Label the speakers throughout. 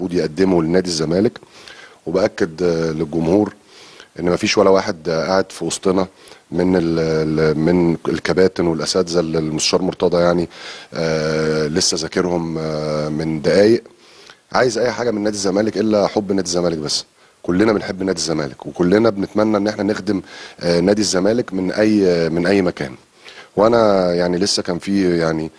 Speaker 1: المفروض يقدمه لنادي الزمالك وباكد آه، للجمهور ان ما فيش ولا واحد آه، قاعد في وسطنا من من الكباتن والاساتذه اللي المستشار مرتضى يعني آه، لسه ذاكرهم من دقائق عايز اي حاجه من نادي الزمالك الا حب نادي الزمالك بس كلنا بنحب نادي الزمالك وكلنا بنتمنى ان احنا نخدم نادي الزمالك من اي من اي مكان وانا يعني لسه كان في يعني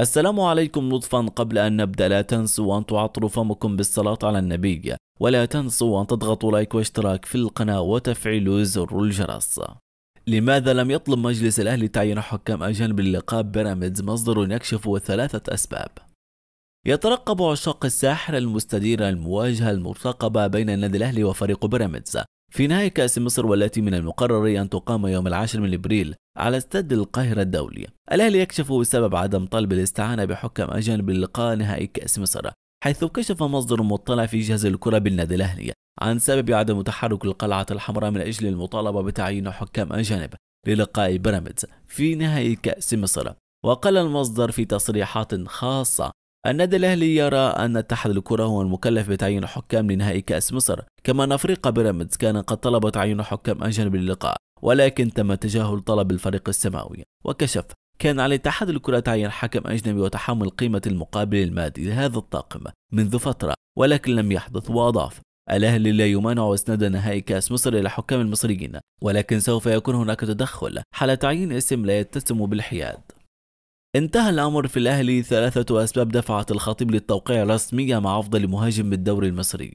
Speaker 1: السلام عليكم لطفا قبل أن نبدأ لا تنسوا أن تعطروا فمكم بالصلاة على النبي ولا تنسوا أن تضغطوا لايك واشتراك في القناة وتفعيلوا زر الجرس لماذا لم يطلب مجلس الأهلي تعيين حكام أجانب للقاب بيراميدز مصدر يكشف ثلاثة أسباب يترقب عشاق الساحر المستدير المواجهة المرتقبة بين النادي الأهلي وفريق بيراميدز في نهاية كأس مصر والتي من المقرر أن تقام يوم العاشر من أبريل على استاد القاهرة الدولي الأهلي يكشف بسبب عدم طلب الاستعانة بحكم أجانب للقاء نهائي كأس مصر حيث كشف مصدر مطلع في جهاز الكرة بالنادي الأهلي عن سبب عدم تحرك القلعة الحمراء من أجل المطالبة بتعيين حكام أجانب للقاء بيراميدز في نهائي كأس مصر وقال المصدر في تصريحات خاصة النادي الأهلي يرى أن اتحاد الكرة هو المكلف بتعيين حكام لنهائي كأس مصر كما أن فريق بيراميدز كان قد طلب تعيين حكام أجانب للقاء ولكن تم تجاهل طلب الفريق السماوي وكشف كان على اتحاد الكرة تعيين حكم أجنبي وتحمل قيمة المقابل المادي لهذا الطاقم منذ فترة ولكن لم يحدث وأضاف الأهلي لا يمانع إسناد نهائي كأس مصر إلى حكام المصريين ولكن سوف يكون هناك تدخل حال تعيين اسم لا يتسم بالحياد انتهى الأمر في الأهلي ثلاثة أسباب دفعت الخطيب للتوقيع رسميا مع أفضل مهاجم بالدوري المصري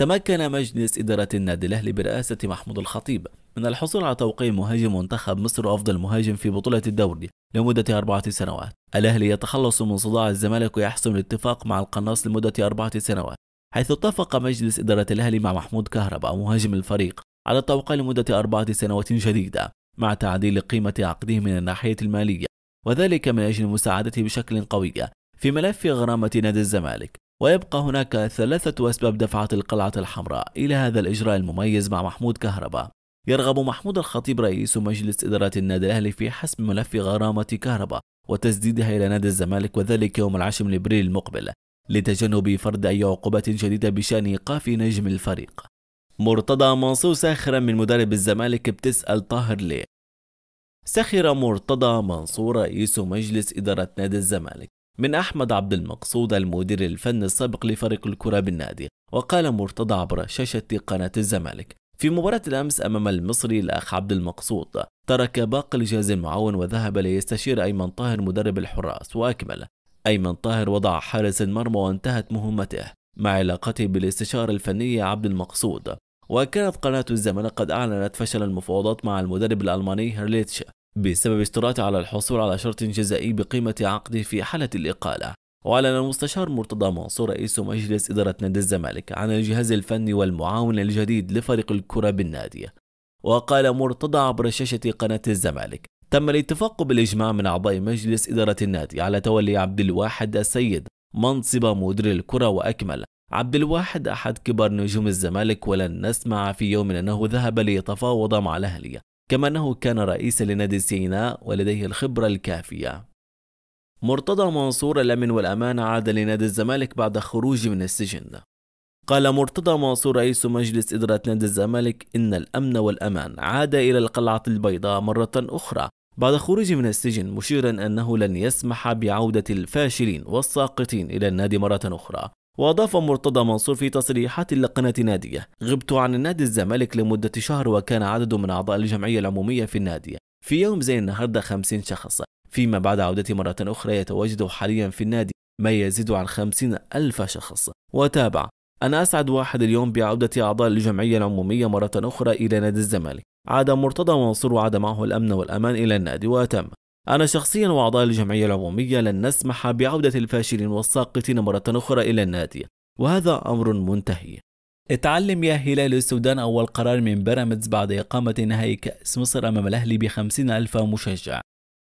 Speaker 1: تمكن مجلس إدارة النادي الأهلي برئاسة محمود الخطيب من الحصول على توقيع مهاجم منتخب مصر أفضل مهاجم في بطولة الدوري لمدة أربعة سنوات الأهلي يتخلص من صداع الزمالك ويحسم الاتفاق مع القناص لمدة أربعة سنوات حيث اتفق مجلس إدارة الأهلي مع محمود كهرباء مهاجم الفريق على التوقيع لمدة أربعة سنوات جديدة مع تعديل قيمة عقده من الناحية المالية وذلك من أجل مساعدته بشكل قوي في ملف غرامة نادي الزمالك ويبقى هناك ثلاثة أسباب دفعت القلعة الحمراء إلى هذا الإجراء المميز مع محمود كهربا يرغب محمود الخطيب رئيس مجلس إدارة النادي الأهلي في حسم ملف غرامة كهربا وتسديدها إلى نادي الزمالك وذلك يوم العاشر من أبريل المقبل لتجنب فرض أي عقوبات جديدة بشأن إيقاف نجم الفريق مرتضى منصور ساخرا من مدرب الزمالك بتسأل طاهر ليه سخر مرتضى منصور رئيس مجلس إدارة نادي الزمالك من أحمد عبد المقصود المدير الفني السابق لفريق الكرة بالنادي وقال مرتضى عبر شاشة قناة الزمالك في مباراة الأمس أمام المصري الأخ عبد المقصود ترك باقي الجهاز المعاون وذهب ليستشير أيمن طاهر مدرب الحراس وأكمل أيمن طاهر وضع حارس المرمى وانتهت مهمته مع علاقته بالاستشارة الفنية عبد المقصود وكانت قناة الزمن قد أعلنت فشل المفاوضات مع المدرب الألماني هيرليتش بسبب اشتراطه على الحصول على شرط جزائي بقيمة عقده في حالة الإقالة وأعلن المستشار مرتضى منصور رئيس مجلس إدارة نادي الزمالك عن الجهاز الفني والمعاون الجديد لفريق الكرة بالنادي وقال مرتضى عبر شاشة قناة الزمالك تم الاتفاق بالإجماع من أعضاء مجلس إدارة النادي على تولي عبد الواحد السيد منصب مدير الكرة وأكمل عبد الواحد أحد كبار نجوم الزمالك ولن نسمع في يوم أنه ذهب ليتفاوض مع الأهلي كما أنه كان رئيسا لنادي سيناء ولديه الخبرة الكافية مرتضى منصور الأمن والأمان عاد لنادي الزمالك بعد خروجه من السجن قال مرتضى منصور رئيس مجلس إدارة نادي الزمالك إن الأمن والأمان عاد إلى القلعة البيضاء مرة أخرى بعد خروجه من السجن مشيرا أنه لن يسمح بعودة الفاشلين والساقطين إلى النادي مرة أخرى وأضاف مرتضى منصور في تصريحات لقناة نادية غبت عن النادي الزمالك لمدة شهر وكان عدد من أعضاء الجمعية العمومية في النادي في يوم زي النهاردة 50 شخص فيما بعد عودتي مرة أخرى يتواجد حاليا في النادي ما يزيد عن خمسين ألف شخص وتابع أنا أسعد واحد اليوم بعودة أعضاء الجمعية العمومية مرة أخرى إلى نادي الزمالك عاد مرتضى منصور وعاد معه الأمن والأمان إلى النادي وأتم أنا شخصيا وأعضاء الجمعية العمومية لن نسمح بعودة الفاشلين والساقطين مرة أخرى إلى النادي وهذا أمر منتهي اتعلم يا هلال السودان أول قرار من بيراميدز بعد إقامة نهائي كأس مصر أمام الأهلي بخمسين ألف مشجع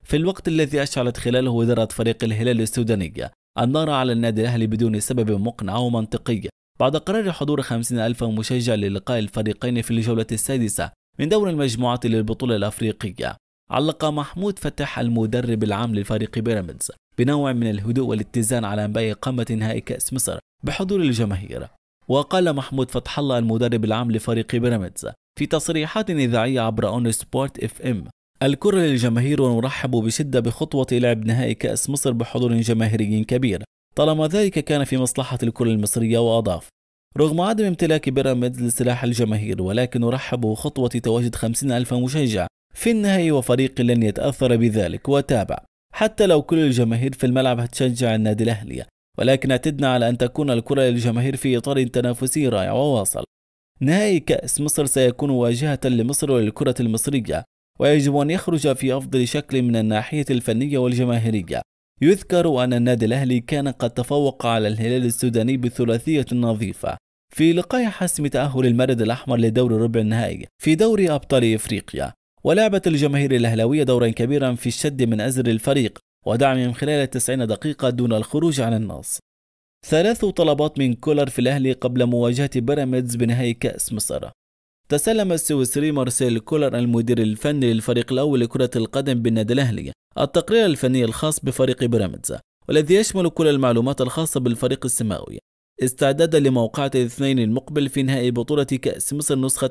Speaker 1: في الوقت الذي أشعلت خلاله إدارة فريق الهلال السودانية النار على النادي الأهلي بدون سبب مقنع ومنطقي بعد قرار حضور خمسين ألف مشجع للقاء الفريقين في الجولة السادسة من دور المجموعات للبطولة الأفريقية علق محمود فتح المدرب العام لفريق بيراميدز بنوع من الهدوء والاتزان على انباء قمه نهائي كاس مصر بحضور الجماهير وقال محمود فتح الله المدرب العام لفريق بيراميدز في تصريحات إذاعية عبر أون سبورت اف ام الكرة للجماهير ونرحب بشدة بخطوة لعب نهائي كأس مصر بحضور جماهيري كبير طالما ذلك كان في مصلحة الكرة المصرية وأضاف رغم عدم امتلاك بيراميدز لسلاح الجماهير ولكن نرحب بخطوة تواجد خمسين ألف مشجع في النهاية وفريق لن يتأثر بذلك وتابع حتى لو كل الجماهير في الملعب هتشجع النادي الأهلي ولكن اعتدنا على أن تكون الكرة للجماهير في إطار تنافسي رائع وواصل نهائي كأس مصر سيكون واجهة لمصر وللكرة المصرية ويجب أن يخرج في أفضل شكل من الناحية الفنية والجماهيرية يذكر أن النادي الأهلي كان قد تفوق على الهلال السوداني بثلاثية نظيفة في لقاء حسم تأهل المارد الأحمر لدور ربع النهائي في دوري أبطال إفريقيا ولعبت الجماهير الأهلاوية دورا كبيرا في الشد من أزر الفريق ودعمهم خلال 90 دقيقة دون الخروج عن النص ثلاث طلبات من كولر في الأهلي قبل مواجهة بيراميدز بنهائي كأس مصر تسلم السويسري مارسيل كولر المدير الفني للفريق الأول لكرة القدم بالنادي الأهلي التقرير الفني الخاص بفريق بيراميدز والذي يشمل كل المعلومات الخاصة بالفريق السماوي استعدادا لموقعة الاثنين المقبل في نهائي بطولة كأس مصر نسخة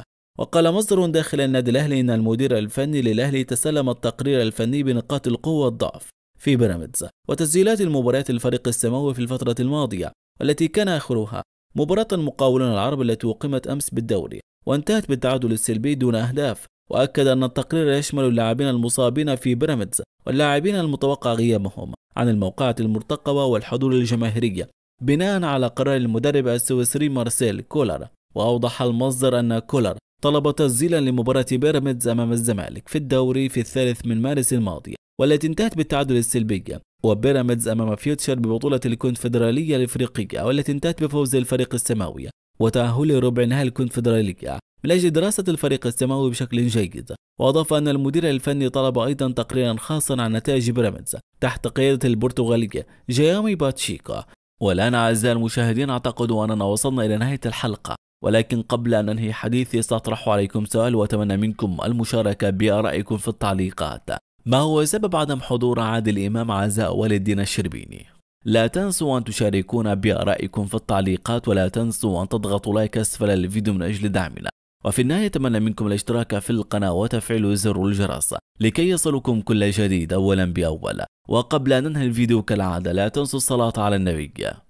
Speaker 1: 2021-2022 وقال مصدر داخل النادي الأهلي إن المدير الفني للأهلي تسلم التقرير الفني بنقاط القوة والضعف في بيراميدز وتسجيلات المباريات الفريق السماوي في الفترة الماضية والتي كان آخرها مباراة المقاولون العرب التي أقيمت أمس بالدوري وانتهت بالتعادل السلبي دون أهداف وأكد أن التقرير يشمل اللاعبين المصابين في بيراميدز واللاعبين المتوقع غيابهم عن الموقعة المرتقبة والحضور الجماهيرية بناء على قرار المدرب السويسري مارسيل كولر وأوضح المصدر أن كولر طلب تسجيلا لمباراة بيراميدز أمام الزمالك في الدوري في الثالث من مارس الماضي والتي انتهت بالتعادل السلبي وبيراميدز أمام فيوتشر ببطولة الكونفدرالية الإفريقية والتي انتهت بفوز الفريق السماوي وتأهل ربع نهائي الكونفدرالية من أجل دراسة الفريق السماوي بشكل جيد وأضاف أن المدير الفني طلب أيضا تقريرا خاصا عن نتائج بيراميدز تحت قيادة البرتغالية جيامي باتشيكا والآن أعزائي المشاهدين أعتقد أننا وصلنا إلى نهاية الحلقة ولكن قبل أن أنهي حديثي سأطرح عليكم سؤال وأتمنى منكم المشاركة بآرائكم في التعليقات ما هو سبب عدم حضور عادل إمام عزاء ولي الدين الشربيني؟ لا تنسوا أن تشاركونا بآرائكم في التعليقات ولا تنسوا أن تضغطوا لايك أسفل الفيديو من أجل دعمنا وفي النهاية أتمنى منكم الاشتراك في القناة وتفعيل زر الجرس لكي يصلكم كل جديد أولا بأول وقبل أن ننهي الفيديو كالعادة لا تنسوا الصلاة على النبي